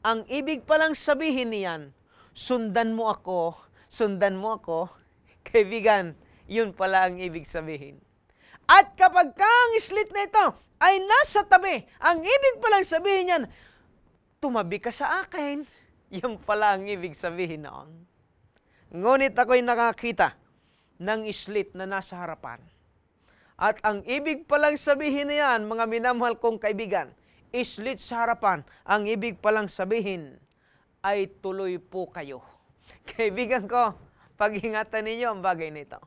ang ibig palang sabihin niyan, sundan mo ako, sundan mo ako, kaibigan, yun pala ang ibig sabihin. At kapag ka ang slit na ito ay nasa tabi, ang ibig palang sabihin niyan, tumabi ka sa akin. Yan pala ang ibig sabihin noon. Ngunit ako'y nakakita ng islit na nasa harapan. At ang ibig palang sabihin na yan, mga minamahal kong kaibigan, islit sa harapan, ang ibig palang sabihin ay tuloy po kayo. Kaibigan ko, pag-ingatan ninyo ang bagay nito.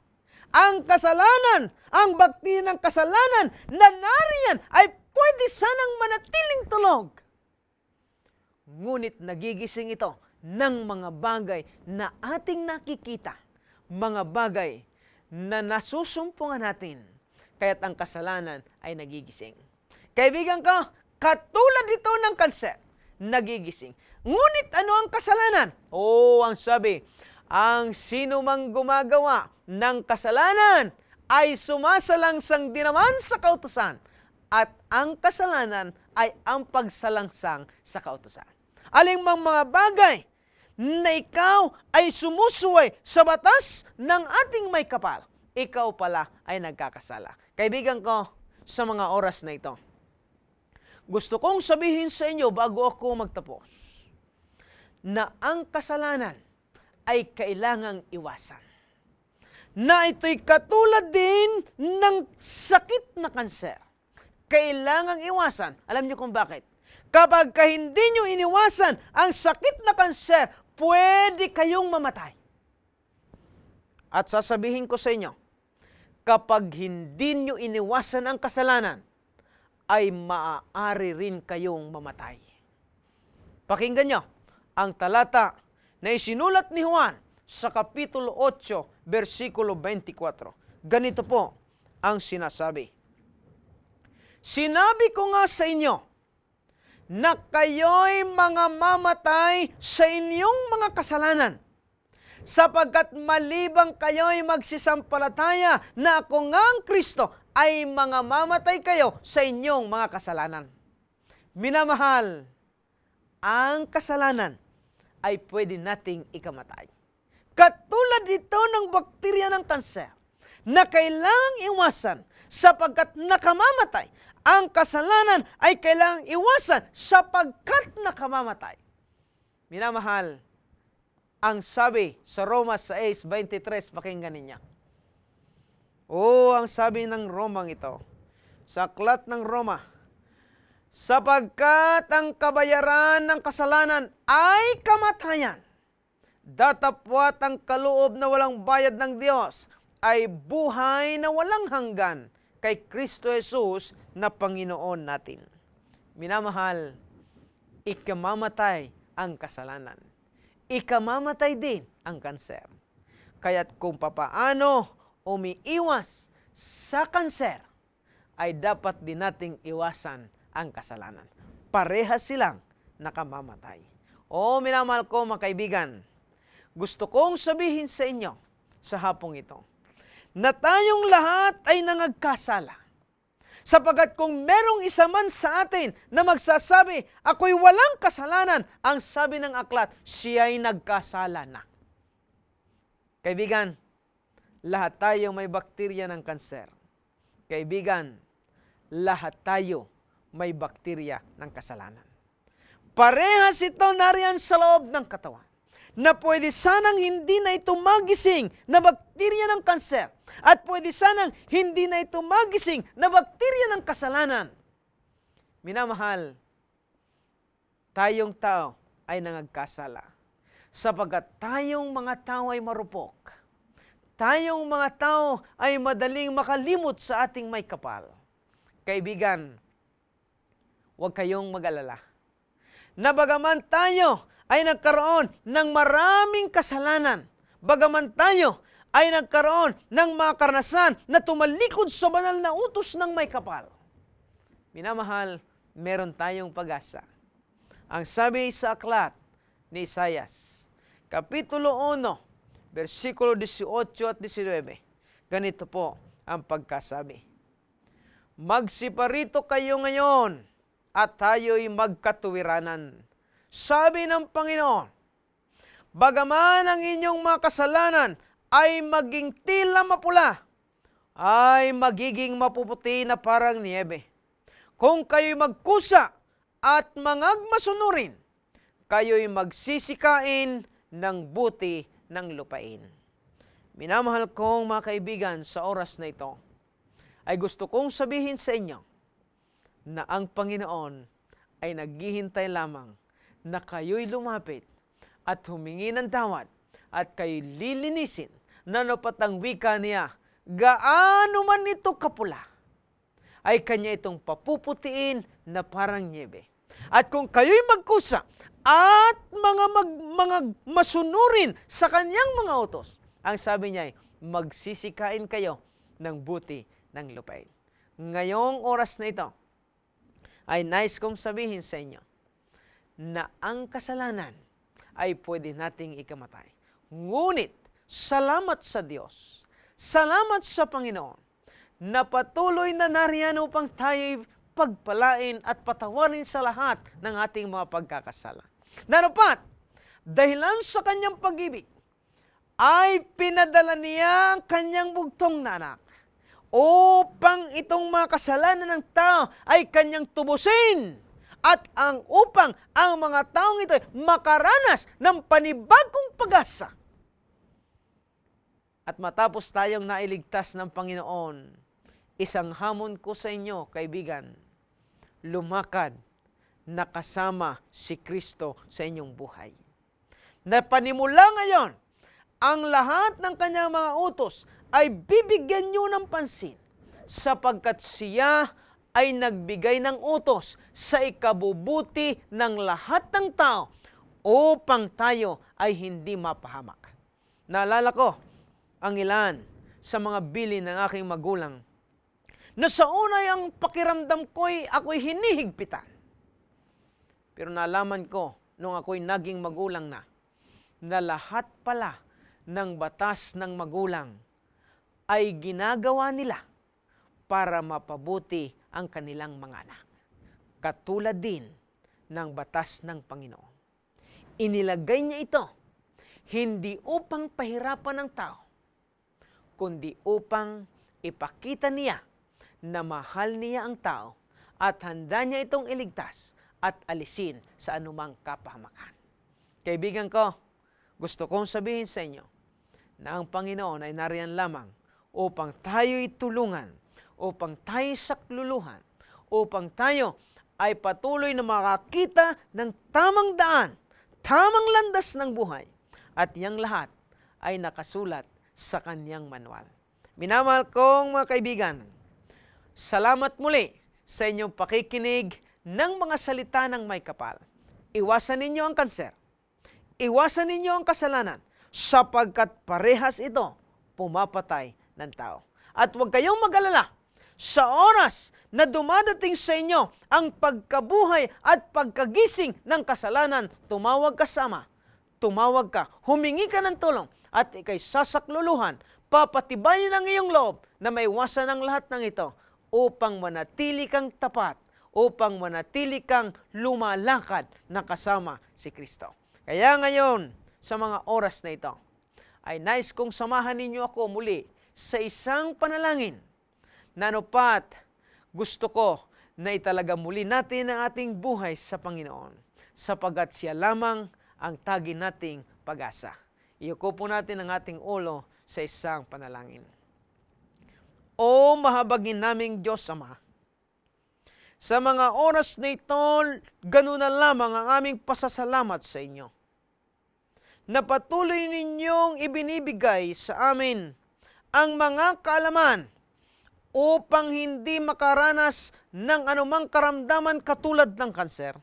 Ang kasalanan, ang bakti ng kasalanan na nariyan ay pwede sanang manatiling tulog. Ngunit nagigising ito ng mga bagay na ating nakikita mga bagay na nasusumpungan natin, kaya't ang kasalanan ay nagigising. Kaibigan ko, katulad ito ng kanser, nagigising. Ngunit ano ang kasalanan? Oo, oh, ang sabi, ang sino mang gumagawa ng kasalanan ay sumasalangsang dinaman sa kautusan at ang kasalanan ay ang pagsalangsang sa kautusan. Aling mang mga bagay na ikaw ay sumusuway sa batas ng ating may kapal. Ikaw pala ay nagkakasala. Kaibigan ko, sa mga oras na ito, gusto kong sabihin sa inyo bago ako magtapos na ang kasalanan ay kailangang iwasan. Na ito'y katulad din ng sakit na kanser. Kailangang iwasan. Alam niyo kung bakit? Kapag ka hindi niyo iniwasan ang sakit na kanser, pwede kayong mamatay. At sasabihin ko sa inyo, kapag hindi nyo iniwasan ang kasalanan, ay maaari rin kayong mamatay. Pakinggan nyo ang talata na isinulat ni Juan sa Kapitulo 8, versikulo 24. Ganito po ang sinasabi. Sinabi ko nga sa inyo, na kayo'y mga mamatay sa inyong mga kasalanan, sapagkat malibang kayo'y magsisampalataya na ako ngang Kristo ay mga mamatay kayo sa inyong mga kasalanan. Minamahal, ang kasalanan ay pwede nating ikamatay. Katulad dito ng bakterya ng kanser na kailangang iwasan sapagkat nakamamatay ang kasalanan ay kailangang iwasan sapagkat nakamamatay. Minamahal, ang sabi sa Roma 6.23, pakinggan ninyo. Oo, ang sabi ng Romang ito, sa aklat ng Roma, sapagkat ang kabayaran ng kasalanan ay kamatayan, datapwat ang kaloob na walang bayad ng Diyos ay buhay na walang hanggan kay Kristo Jesus na Panginoon natin. Minamahal, ikamamatay ang kasalanan. Ikamamatay din ang kanser. Kaya't kung papaano umiiwas sa kanser, ay dapat din nating iwasan ang kasalanan. Pareha silang nakamamatay. O minamahal ko mga kaibigan, gusto kong sabihin sa inyo sa hapong ito, na tayong lahat ay nangagkasala. Sapagat kung merong isa man sa atin na magsasabi, ako'y walang kasalanan, ang sabi ng aklat, siya'y nagkasala na. Kaibigan, lahat tayo may bakterya ng kanser. Kaibigan, lahat tayo may bakterya ng kasalanan. Parehas ito nariyan sa loob ng katawan na pwede sanang hindi na ito magising na bakterya ng kanser at pwede sanang hindi na ito magising na bakterya ng kasalanan. Minamahal, tayong tao ay nangagkasala sapagat tayong mga tao ay marupok. Tayong mga tao ay madaling makalimot sa ating may kapal. Kaibigan, huwag kayong mag-alala. Nabagaman tayo ay nagkaroon ng maraming kasalanan. Bagaman tayo ay nagkaroon ng mga karanasan na tumalikod sa banal na utos ng may kapal. Minamahal, meron tayong pag-asa. Ang sabi sa aklat ni Isayas, Kapitulo 1, versikulo 18 at 19, ganito po ang pagkasabi. Magsiparito kayo ngayon at tayo'y magkatuwiranan sabi ng Panginoon, Bagaman ang inyong mga kasalanan ay maging tila mapula, ay magiging mapuputi na parang niebe. Kung kayo'y magkusa at mangagmasunurin, kayo'y magsisikain ng buti ng lupain. Minamahal kong mga kaibigan sa oras na ito, ay gusto kong sabihin sa inyo na ang Panginoon ay naghihintay lamang na kayo'y lumapit at humingi ng tawad at kayo'y lilinisin na napatang wika niya, gaano man ito kapula, ay kanya itong papuputiin na parang nyebe. At kung kayo'y magkusa at mga, mag, mga masunurin sa kanyang mga utos, ang sabi niya ay, magsisikain kayo ng buti ng lupain. Ngayong oras na ito, ay nice kong sabihin sa inyo, na ang kasalanan ay pwede nating ikamatay. Ngunit, salamat sa Diyos, salamat sa Panginoon, na patuloy na nariyan upang tayo pagpalain at patawarin sa lahat ng ating mga pagkakasala. Narapat, dahilan sa kanyang pag-ibig, ay pinadala niya ang kanyang bugtong na upang itong mga kasalanan ng tao ay kanyang tubusin at ang upang ang mga taong ito makaranas ng panibagong pag-asa. At matapos tayong nailigtas ng Panginoon, isang hamon ko sa inyo, kaibigan, lumakad nakasama si Kristo sa inyong buhay. Na panimula ngayon, ang lahat ng kanyang mga utos ay bibigyan nyo ng pansin sapagkat siya ay nagbigay ng utos sa ikabubuti ng lahat ng tao upang tayo ay hindi mapahamak. Naalala ko ang ilan sa mga bili ng aking magulang na sa unay ang pakiramdam ko'y ako'y hinihigpitan. Pero nalaman ko nung ako'y naging magulang na na lahat pala ng batas ng magulang ay ginagawa nila para mapabuti ang kanilang mga anak. Katulad din ng batas ng Panginoon. Inilagay niya ito hindi upang pahirapan ng tao, kundi upang ipakita niya na mahal niya ang tao at handa niya itong iligtas at alisin sa anumang kapahamakan. Kaibigan ko, gusto kong sabihin sa inyo na ang Panginoon ay nariyan lamang upang tayo'y tulungan upang tayo sakluluhan, upang tayo ay patuloy na makakita ng tamang daan, tamang landas ng buhay. At yang lahat ay nakasulat sa kanyang manual. Minamahal kong mga kaibigan, salamat muli sa inyong pakikinig ng mga salita ng may kapal. Iwasan ninyo ang kanser. Iwasan ninyo ang kasalanan sapagkat parehas ito pumapatay ng tao. At huwag kayong mag-alala sa oras na dumadating sa inyo ang pagkabuhay at pagkagising ng kasalanan, tumawag ka sama, tumawag ka, humingi ka ng tulong at ikay sasakluluhan, papatibayin ang iyong loob na may wasan ang lahat ng ito upang manatili kang tapat, upang manatili kang lumalakad na kasama si Kristo. Kaya ngayon, sa mga oras na ito, ay nais nice kong samahan ninyo ako muli sa isang panalangin Nanupat, gusto ko na italaga muli natin ang ating buhay sa Panginoon sapagat siya lamang ang tagi nating pag-asa. Iyuko po natin ang ating ulo sa isang panalangin. O mahabagin naming Diyos Ama, sa mga oras na ito, ganun na lamang ang aming pasasalamat sa inyo. Na patuloy ninyong ibinibigay sa amin ang mga kaalaman upang hindi makaranas ng anumang karamdaman katulad ng kanser.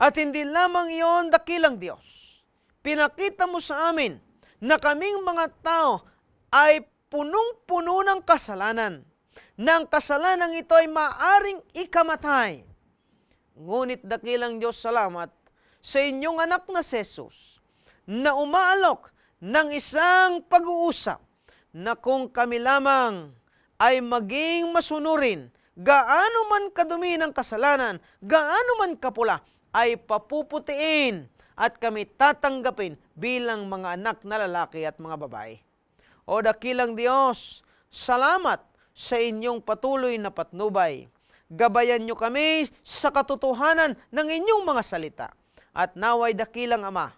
At hindi lamang iyon dakilang Diyos. Pinakita mo sa amin na kaming mga tao ay punong-puno ng kasalanan. Nang kasalanang ito ay maaring ikamatay. Ngunit dakilang Diyos salamat sa inyong anak na Sesus na umaalok ng isang pag-uusap na kung kami lamang ay maging masunurin. Gaano man kadumi ng kasalanan, gaano man kapula, ay papuputiin at kami tatanggapin bilang mga anak na lalaki at mga babae. O dakilang Diyos, salamat sa inyong patuloy na patnubay. Gabayan nyo kami sa katotohanan ng inyong mga salita. At naway dakilang Ama,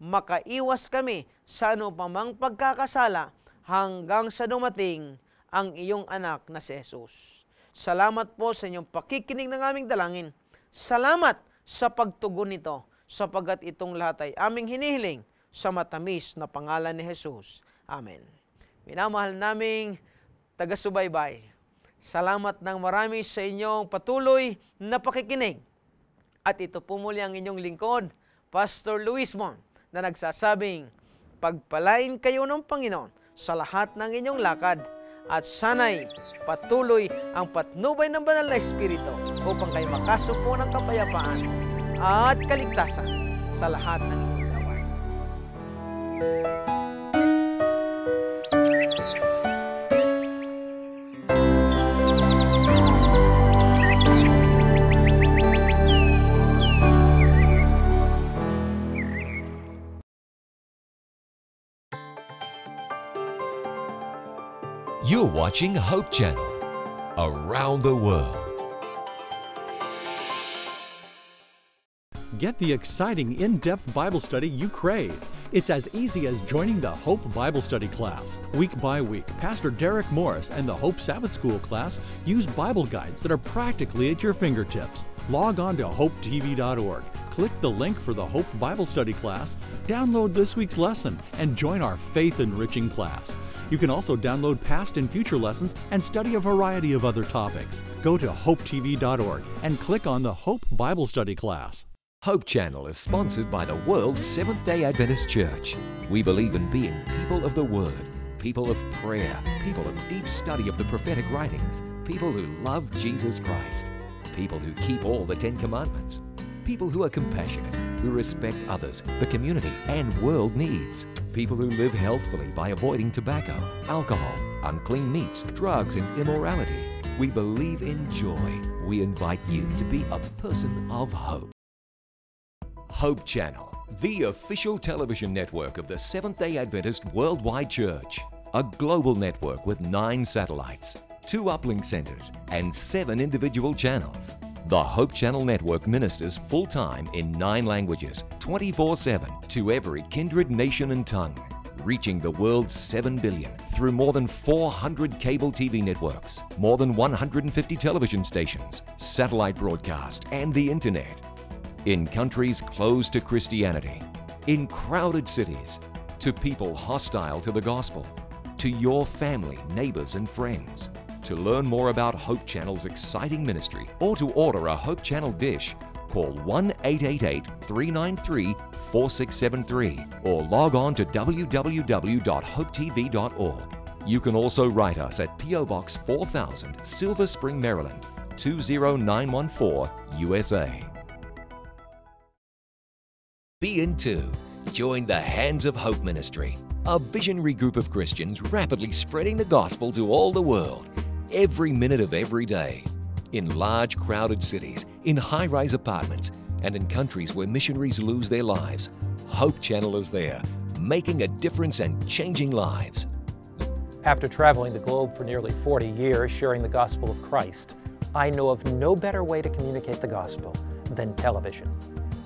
makaiwas kami sa anumang pagkakasala hanggang sa dumating ang iyong anak na si Jesus. Salamat po sa inyong pakikinig ng aming dalangin. Salamat sa pagtugon nito sapagat itong lahat ay aming hinihiling sa matamis na pangalan ni Jesus. Amen. Minamahal naming taga-subaybay, salamat ng marami sa inyong patuloy na pakikinig. At ito po muli ang inyong lingkod, Pastor Luis Mon, na nagsasabing, pagpalain kayo ng Panginoon sa lahat ng inyong lakad at sanay patuloy ang patnubay ng banal na Espiritu upang kayo makasupo ng kapayapaan at kaligtasan sa lahat ng inyong gawain. watching Hope Channel around the world. Get the exciting in depth Bible study you crave. It's as easy as joining the Hope Bible Study class. Week by week, Pastor Derek Morris and the Hope Sabbath School class use Bible guides that are practically at your fingertips. Log on to hopetv.org, click the link for the Hope Bible Study class, download this week's lesson, and join our faith enriching class. You can also download past and future lessons and study a variety of other topics. Go to hopetv.org and click on the Hope Bible Study class. Hope Channel is sponsored by the world's Seventh day Adventist Church. We believe in being people of the Word, people of prayer, people of deep study of the prophetic writings, people who love Jesus Christ, people who keep all the Ten Commandments, people who are compassionate who respect others, the community, and world needs. People who live healthfully by avoiding tobacco, alcohol, unclean meats, drugs, and immorality. We believe in joy. We invite you to be a person of hope. Hope Channel, the official television network of the Seventh day Adventist Worldwide Church, a global network with nine satellites, two uplink centers, and seven individual channels. The Hope Channel Network ministers full time in nine languages, 24 7, to every kindred nation and tongue, reaching the world's 7 billion through more than 400 cable TV networks, more than 150 television stations, satellite broadcast, and the internet. In countries closed to Christianity, in crowded cities, to people hostile to the gospel, to your family, neighbors, and friends. To learn more about Hope Channel's exciting ministry or to order a Hope Channel dish, call 1 888 393 4673 or log on to www.hopetv.org. You can also write us at P.O. Box 4000, Silver Spring, Maryland 20914, USA. Be in two. Join the Hands of Hope Ministry, a visionary group of Christians rapidly spreading the gospel to all the world every minute of every day in large, crowded cities, in high rise apartments, and in countries where missionaries lose their lives. Hope Channel is there, making a difference and changing lives. After traveling the globe for nearly 40 years sharing the gospel of Christ, I know of no better way to communicate the gospel than television.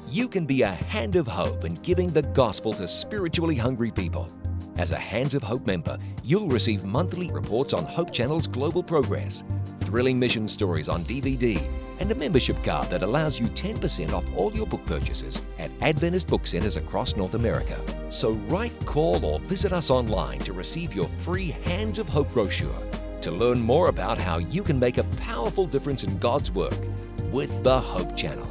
You can be a hand of hope in giving the gospel to spiritually hungry people. As a Hands of Hope member, you'll receive monthly reports on Hope Channel's global progress, thrilling mission stories on DVD, and a membership card that allows you 10% off all your book purchases at Adventist book centers across North America. So write, call, or visit us online to receive your free Hands of Hope brochure to learn more about how you can make a powerful difference in God's work with the Hope Channel.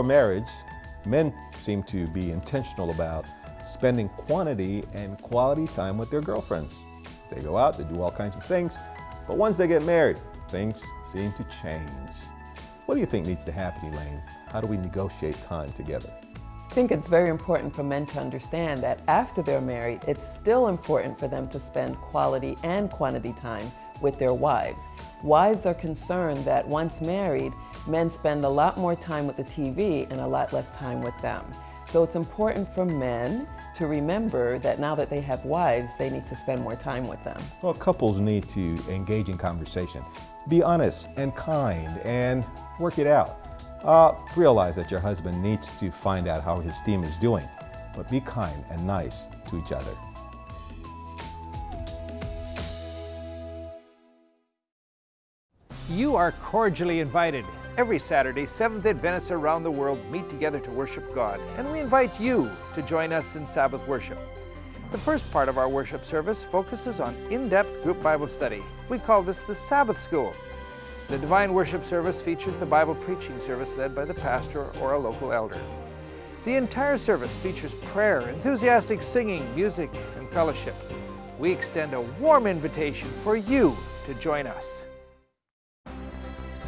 before marriage, men seem to be intentional about spending quantity and quality time with their girlfriends. They go out, they do all kinds of things, but once they get married, things seem to change. What do you think needs to happen, Elaine? How do we negotiate time together? I think it's very important for men to understand that after they're married, it's still important for them to spend quality and quantity time with their wives. Wives are concerned that once married, men spend a lot more time with the TV and a lot less time with them. So it's important for men to remember that now that they have wives, they need to spend more time with them. Well, couples need to engage in conversation, be honest and kind, and work it out. Uh, realize that your husband needs to find out how his team is doing, but be kind and nice to each other. You are cordially invited. Every Saturday, Seventh Adventists around the world meet together to worship God, and we invite you to join us in Sabbath worship. The first part of our worship service focuses on in depth group Bible study. We call this the Sabbath School. The Divine Worship Service features the Bible preaching service led by the pastor or a local elder. The entire service features prayer, enthusiastic singing, music, and fellowship. We extend a warm invitation for you to join us.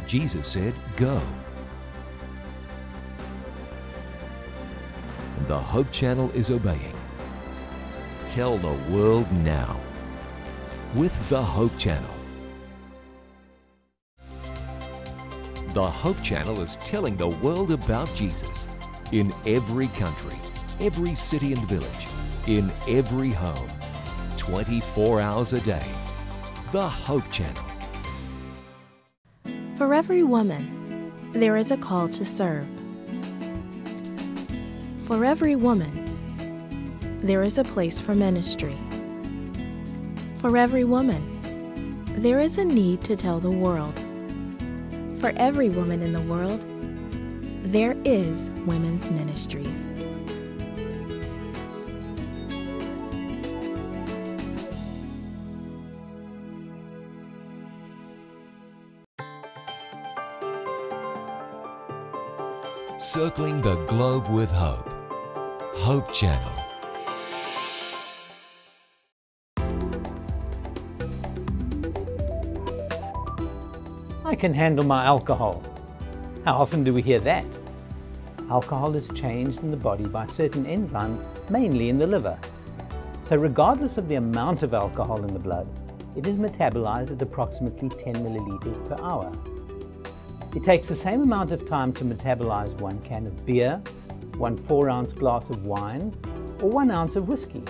Jesus said, Go. And the Hope Channel is obeying. Tell the world now with the Hope Channel. The Hope Channel is telling the world about Jesus in every country, every city and village, in every home, 24 hours a day. The Hope Channel. For every woman, there is a call to serve. For every woman, there is a place for ministry. For every woman, there is a need to tell the world. For every woman in the world, there is women's ministries. Circling the Globe with Hope. Hope Channel. I can handle my alcohol. How often do we hear that? Alcohol is changed in the body by certain enzymes, mainly in the liver. So regardless of the amount of alcohol in the blood, it is metabolized at approximately 10 milliliters per hour. It takes the same amount of time to metabolize one can of beer, one four ounce glass of wine, or one ounce of whiskey.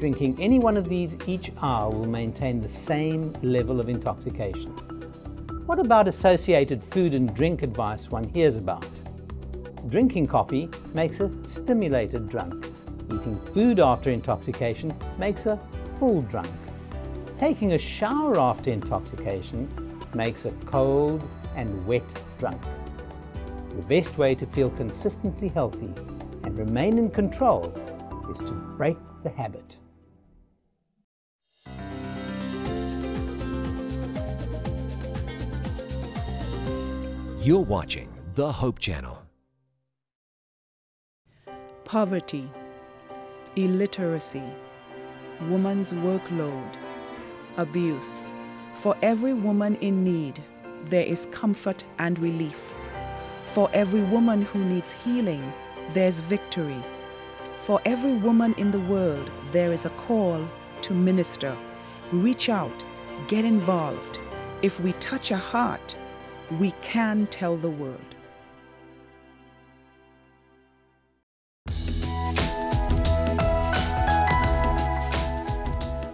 Drinking any one of these each hour will maintain the same level of intoxication. What about associated food and drink advice one hears about? Drinking coffee makes a stimulated drunk. Eating food after intoxication makes a full drunk. Taking a shower after intoxication makes a cold, and wet drunk. The best way to feel consistently healthy and remain in control is to break the habit. You're watching the Hope Channel. Poverty, illiteracy, woman's workload, abuse. For every woman in need, there is comfort and relief. For every woman who needs healing, there's victory. For every woman in the world, there is a call to minister. Reach out, get involved. If we touch a heart, we can tell the world.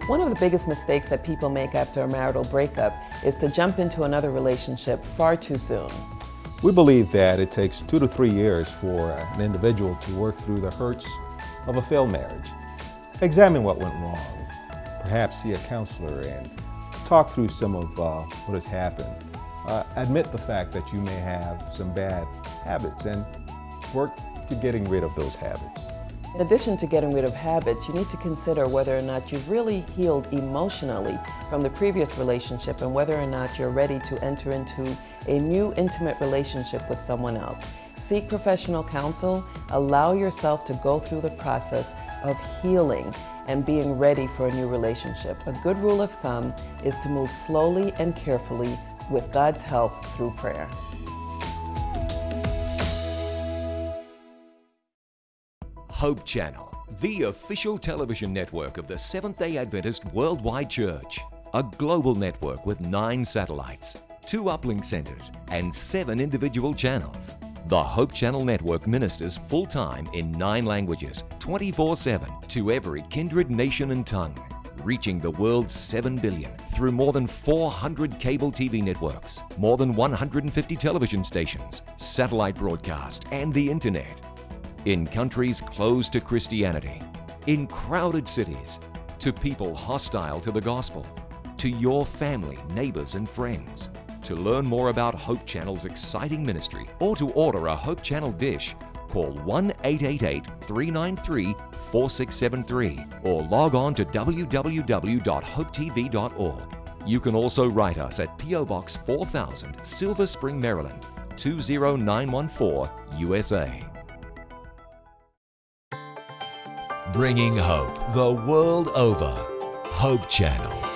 One of the biggest mistakes that people make after a marital breakup is to jump into another relationship far too soon. We believe that it takes two to three years for an individual to work through the hurts of a failed marriage. Examine what went wrong, perhaps see a counselor and talk through some of uh, what has happened. Uh, admit the fact that you may have some bad habits and work to getting rid of those habits. In addition to getting rid of habits, you need to consider whether or not you've really healed emotionally from the previous relationship and whether or not you're ready to enter into a new intimate relationship with someone else. Seek professional counsel, allow yourself to go through the process of healing and being ready for a new relationship. A good rule of thumb is to move slowly and carefully with God's help through prayer. Hope Channel, the official television network of the Seventh day Adventist Worldwide Church, a global network with nine satellites, two uplink centers, and seven individual channels. The Hope Channel Network ministers full time in nine languages, 24 7, to every kindred nation and tongue, reaching the world's 7 billion through more than 400 cable TV networks, more than 150 television stations, satellite broadcast, and the internet in countries closed to Christianity, in crowded cities, to people hostile to the gospel, to your family, neighbors, and friends. To learn more about Hope Channel's exciting ministry or to order a Hope Channel dish, call 1 888 393 4673 or log on to www.hopetv.org. You can also write us at P.O. Box 4000, Silver Spring, Maryland 20914, USA. bringing hope the world over. Hope Channel.